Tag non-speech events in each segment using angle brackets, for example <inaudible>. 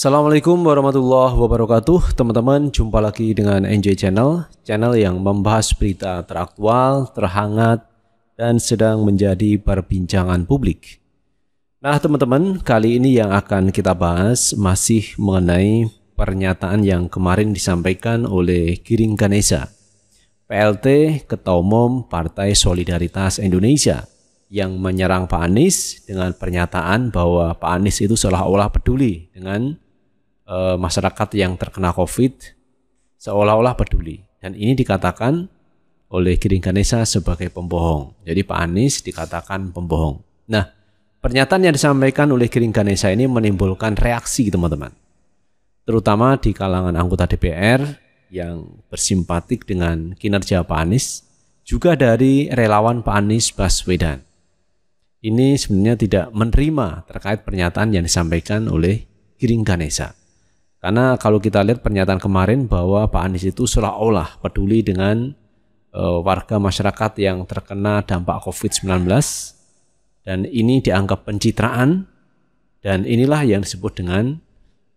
Assalamualaikum warahmatullahi wabarakatuh Teman-teman jumpa lagi dengan NJ Channel Channel yang membahas berita teraktual, terhangat Dan sedang menjadi perbincangan publik Nah teman-teman kali ini yang akan kita bahas Masih mengenai pernyataan yang kemarin disampaikan oleh Giring Ganesa PLT Ketua Umum Partai Solidaritas Indonesia yang menyerang Pak Anies dengan pernyataan bahwa Pak Anies itu seolah-olah peduli dengan e, masyarakat yang terkena COVID seolah-olah peduli. Dan ini dikatakan oleh Giring Ganesa sebagai pembohong. Jadi Pak Anies dikatakan pembohong. Nah, pernyataan yang disampaikan oleh Giring Ganesa ini menimbulkan reaksi teman-teman. Terutama di kalangan anggota DPR yang bersimpatik dengan kinerja Pak Anies, juga dari relawan Pak Anies Baswedan ini sebenarnya tidak menerima terkait pernyataan yang disampaikan oleh Giring Ganesa. Karena kalau kita lihat pernyataan kemarin bahwa Pak Anies itu seolah-olah peduli dengan uh, warga masyarakat yang terkena dampak COVID-19 dan ini dianggap pencitraan dan inilah yang disebut dengan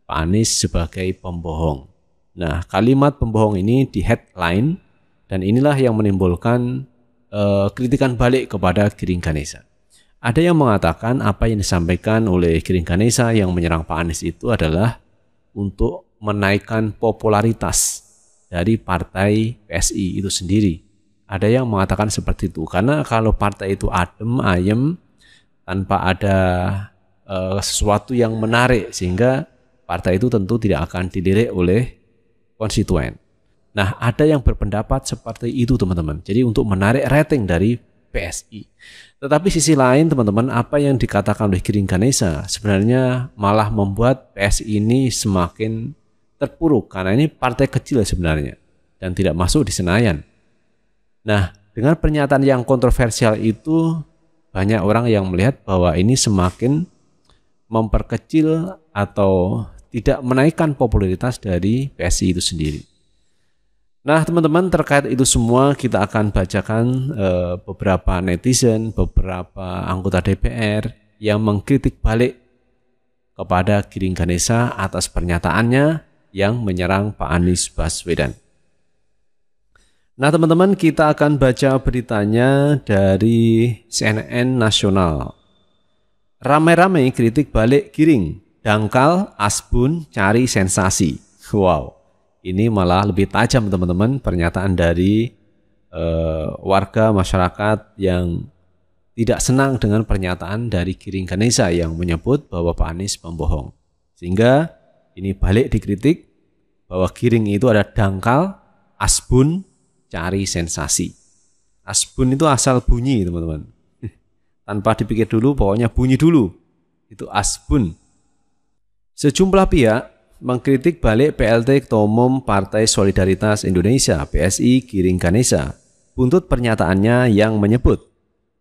Pak Anies sebagai pembohong. Nah, kalimat pembohong ini di headline dan inilah yang menimbulkan uh, kritikan balik kepada Giring Ganesa. Ada yang mengatakan apa yang disampaikan oleh Giring Ganesa yang menyerang Pak Anies itu adalah untuk menaikkan popularitas dari partai PSI itu sendiri. Ada yang mengatakan seperti itu karena kalau partai itu adem ayem tanpa ada e, sesuatu yang menarik sehingga partai itu tentu tidak akan dilirik oleh konstituen. Nah, ada yang berpendapat seperti itu, teman-teman. Jadi untuk menarik rating dari PSI. Tetapi sisi lain teman-teman apa yang dikatakan oleh Giring Ganesa sebenarnya malah membuat PSI ini semakin terpuruk karena ini partai kecil sebenarnya dan tidak masuk di Senayan. Nah, dengan pernyataan yang kontroversial itu banyak orang yang melihat bahwa ini semakin memperkecil atau tidak menaikkan popularitas dari PSI itu sendiri. Nah, teman-teman, terkait itu semua, kita akan bacakan e, beberapa netizen, beberapa anggota DPR yang mengkritik balik kepada Giring Ganesa atas pernyataannya yang menyerang Pak Anies Baswedan. Nah, teman-teman, kita akan baca beritanya dari CNN Nasional. Rame-rame kritik balik Giring, dangkal, asbun, cari sensasi. Wow ini malah lebih tajam teman-teman pernyataan dari uh, warga masyarakat yang tidak senang dengan pernyataan dari Kiring Ganesa yang menyebut bahwa Pak Anies pembohong. Sehingga ini balik dikritik bahwa Kiring itu ada dangkal, asbun, cari sensasi. Asbun itu asal bunyi teman-teman. <laughs> Tanpa dipikir dulu pokoknya bunyi dulu. Itu asbun. Sejumlah pihak mengkritik balik PLT Ketua Umum Partai Solidaritas Indonesia PSI Giring Ganesa buntut pernyataannya yang menyebut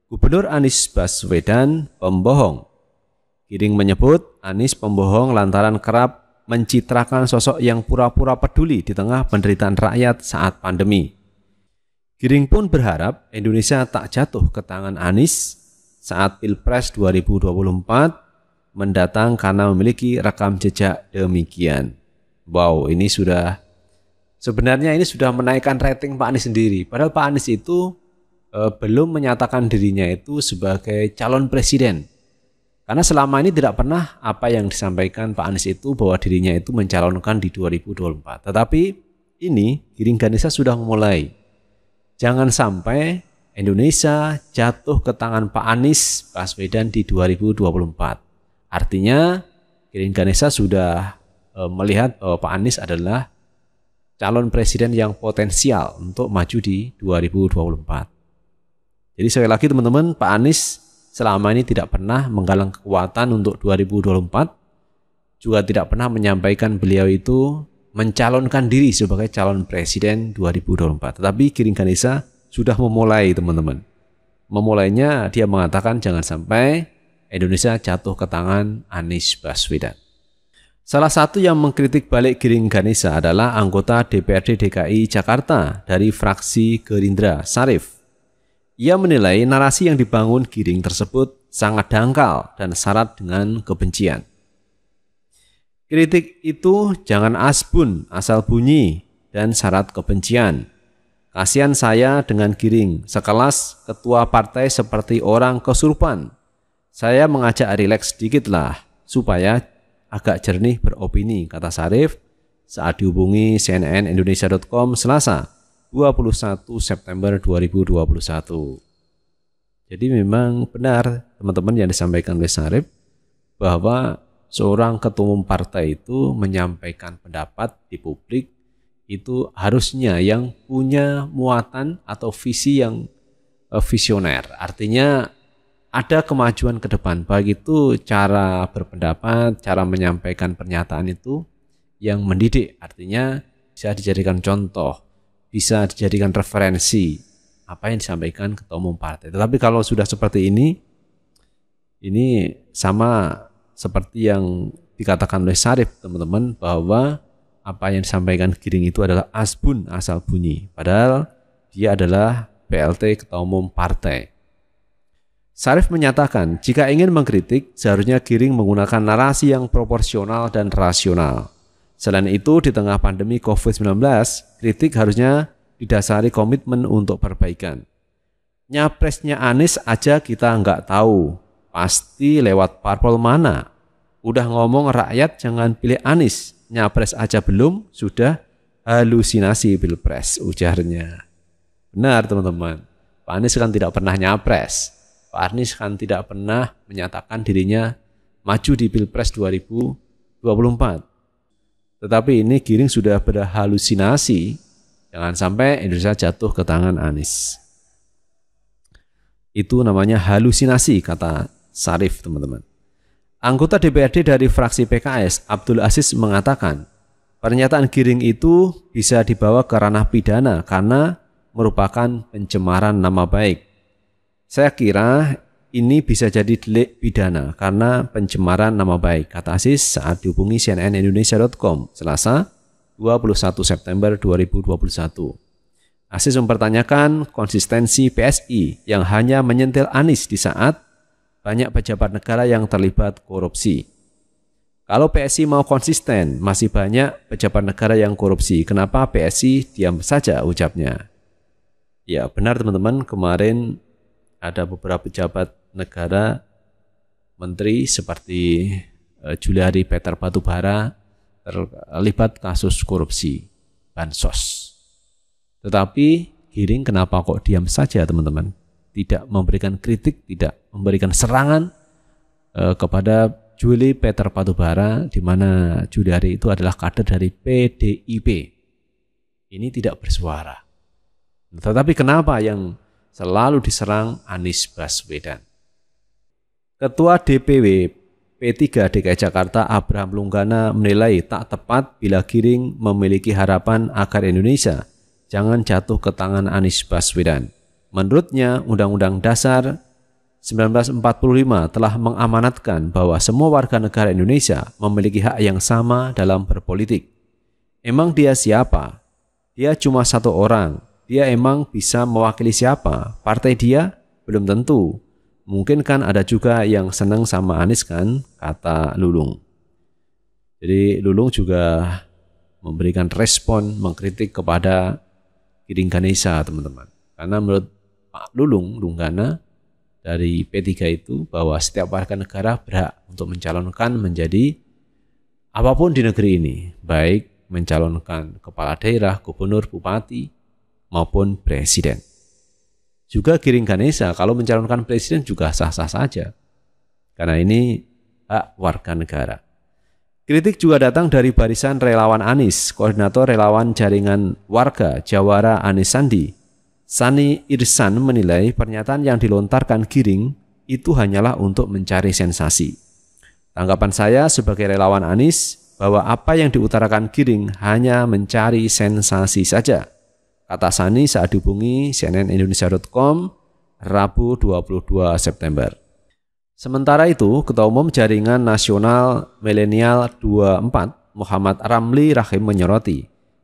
Gubernur Anies Baswedan pembohong. Giring menyebut Anies pembohong lantaran kerap mencitrakan sosok yang pura-pura peduli di tengah penderitaan rakyat saat pandemi. Giring pun berharap Indonesia tak jatuh ke tangan Anies saat Pilpres 2024 mendatang karena memiliki rekam jejak demikian. Wow, ini sudah sebenarnya ini sudah menaikkan rating Pak Anies sendiri. Padahal Pak Anies itu e, belum menyatakan dirinya itu sebagai calon presiden. Karena selama ini tidak pernah apa yang disampaikan Pak Anies itu bahwa dirinya itu mencalonkan di 2024. Tetapi ini Giring Ganesa sudah memulai. Jangan sampai Indonesia jatuh ke tangan Pak Anies Baswedan di 2024. Artinya Kirin Ganesa sudah eh, melihat bahwa eh, Pak Anies adalah calon presiden yang potensial untuk maju di 2024. Jadi sekali lagi teman-teman, Pak Anies selama ini tidak pernah menggalang kekuatan untuk 2024, juga tidak pernah menyampaikan beliau itu mencalonkan diri sebagai calon presiden 2024. Tetapi Kirin Ganesa sudah memulai teman-teman. Memulainya dia mengatakan jangan sampai Indonesia jatuh ke tangan Anies Baswedan. Salah satu yang mengkritik balik Giring Ganesa adalah anggota DPRD DKI Jakarta dari fraksi Gerindra Sarif. Ia menilai narasi yang dibangun Giring tersebut sangat dangkal dan syarat dengan kebencian. Kritik itu jangan asbun asal bunyi dan syarat kebencian. Kasihan saya dengan Giring, sekelas ketua partai seperti orang kesurupan saya mengajak rileks sedikit supaya agak jernih beropini, kata Sarif saat dihubungi CNN Indonesia.com Selasa 21 September 2021. Jadi memang benar teman-teman yang disampaikan oleh Sarif bahwa seorang ketua umum partai itu menyampaikan pendapat di publik itu harusnya yang punya muatan atau visi yang eh, visioner. Artinya ada kemajuan ke depan baik itu cara berpendapat, cara menyampaikan pernyataan itu yang mendidik artinya bisa dijadikan contoh, bisa dijadikan referensi apa yang disampaikan ketua umum partai. Tetapi kalau sudah seperti ini ini sama seperti yang dikatakan oleh Sarif teman-teman bahwa apa yang disampaikan Giring itu adalah asbun asal bunyi padahal dia adalah PLT ketua umum partai Sarif menyatakan, jika ingin mengkritik, seharusnya Giring menggunakan narasi yang proporsional dan rasional. Selain itu, di tengah pandemi COVID-19, kritik harusnya didasari komitmen untuk perbaikan. Nyapresnya Anies aja kita nggak tahu, pasti lewat parpol mana. Udah ngomong rakyat jangan pilih Anies, nyapres aja belum, sudah halusinasi pilpres, ujarnya. Benar teman-teman, Pak Anies kan tidak pernah nyapres, Pak Anies kan tidak pernah menyatakan dirinya maju di Pilpres 2024. Tetapi ini Giring sudah berhalusinasi, jangan sampai Indonesia jatuh ke tangan Anies. Itu namanya halusinasi kata Sarif teman-teman. Anggota DPRD dari fraksi PKS Abdul Aziz mengatakan, pernyataan Giring itu bisa dibawa ke ranah pidana karena merupakan pencemaran nama baik saya kira ini bisa jadi delik pidana karena pencemaran nama baik, kata Aziz saat dihubungi CNN Indonesia.com Selasa 21 September 2021. Aziz mempertanyakan konsistensi PSI yang hanya menyentil Anies di saat banyak pejabat negara yang terlibat korupsi. Kalau PSI mau konsisten, masih banyak pejabat negara yang korupsi. Kenapa PSI diam saja ucapnya? Ya benar teman-teman, kemarin ada beberapa pejabat negara menteri seperti eh, Juliari Peter Batubara terlibat kasus korupsi bansos. Tetapi Giring kenapa kok diam saja teman-teman? Tidak memberikan kritik, tidak memberikan serangan eh, kepada Juli Peter Patubara di mana Juliari itu adalah kader dari PDIP. Ini tidak bersuara. Tetapi kenapa yang selalu diserang Anies Baswedan. Ketua DPW P3 DKI Jakarta Abraham Lunggana menilai tak tepat bila Giring memiliki harapan agar Indonesia jangan jatuh ke tangan Anies Baswedan. Menurutnya, Undang-Undang Dasar 1945 telah mengamanatkan bahwa semua warga negara Indonesia memiliki hak yang sama dalam berpolitik. Emang dia siapa? Dia cuma satu orang, dia emang bisa mewakili siapa? Partai dia? Belum tentu. Mungkin kan ada juga yang senang sama Anies kan, kata Lulung. Jadi Lulung juga memberikan respon mengkritik kepada Giring Ganesha teman-teman. Karena menurut Pak Lulung, Lunggana, dari P3 itu bahwa setiap warga negara berhak untuk mencalonkan menjadi apapun di negeri ini, baik mencalonkan kepala daerah, gubernur, bupati, maupun presiden. Juga Giring Ganesha kalau mencalonkan presiden juga sah-sah saja. Karena ini hak warga negara. Kritik juga datang dari barisan relawan anis koordinator relawan jaringan warga Jawara Anies Sandi. Sani Irsan menilai pernyataan yang dilontarkan Giring itu hanyalah untuk mencari sensasi. Tanggapan saya sebagai relawan anis bahwa apa yang diutarakan Giring hanya mencari sensasi saja. Kata Sani saat dihubungi cnnindonesia.com Rabu 22 September. Sementara itu, Ketua Umum Jaringan Nasional Milenial 24 Muhammad Ramli Rahim menyoroti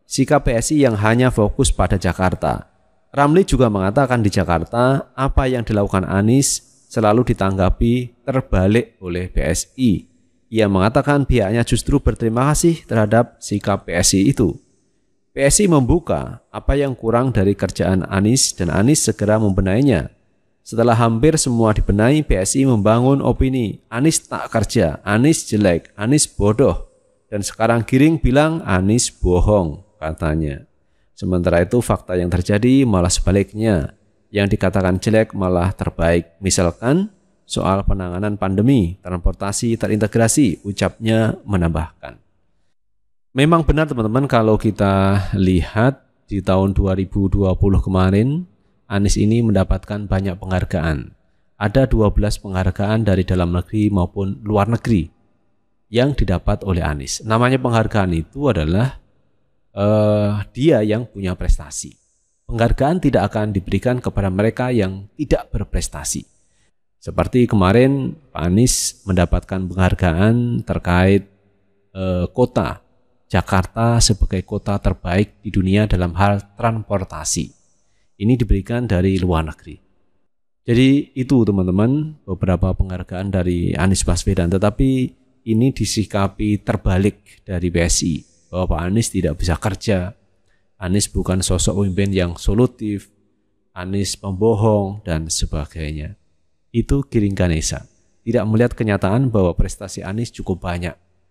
sikap PSI yang hanya fokus pada Jakarta. Ramli juga mengatakan di Jakarta apa yang dilakukan Anies selalu ditanggapi terbalik oleh PSI. Ia mengatakan pihaknya justru berterima kasih terhadap sikap PSI itu. PSI membuka apa yang kurang dari kerjaan Anis dan Anis segera membenainya. Setelah hampir semua dibenahi, PSI membangun opini. Anis tak kerja, Anis jelek, Anis bodoh. Dan sekarang Giring bilang Anis bohong, katanya. Sementara itu fakta yang terjadi malah sebaliknya. Yang dikatakan jelek malah terbaik. Misalkan soal penanganan pandemi, transportasi terintegrasi, ucapnya menambahkan memang benar teman-teman kalau kita lihat di tahun 2020 kemarin Anies ini mendapatkan banyak penghargaan. Ada 12 penghargaan dari dalam negeri maupun luar negeri yang didapat oleh Anies. Namanya penghargaan itu adalah uh, dia yang punya prestasi. Penghargaan tidak akan diberikan kepada mereka yang tidak berprestasi. Seperti kemarin Pak Anies mendapatkan penghargaan terkait uh, kota Jakarta sebagai kota terbaik di dunia dalam hal transportasi. Ini diberikan dari luar negeri. Jadi itu teman-teman beberapa penghargaan dari Anies Baswedan. Tetapi ini disikapi terbalik dari BSI bahwa Pak Anies tidak bisa kerja. Anies bukan sosok pemimpin yang solutif, Anies pembohong dan sebagainya. Itu Giring Ganesa. Tidak melihat kenyataan bahwa prestasi Anies cukup banyak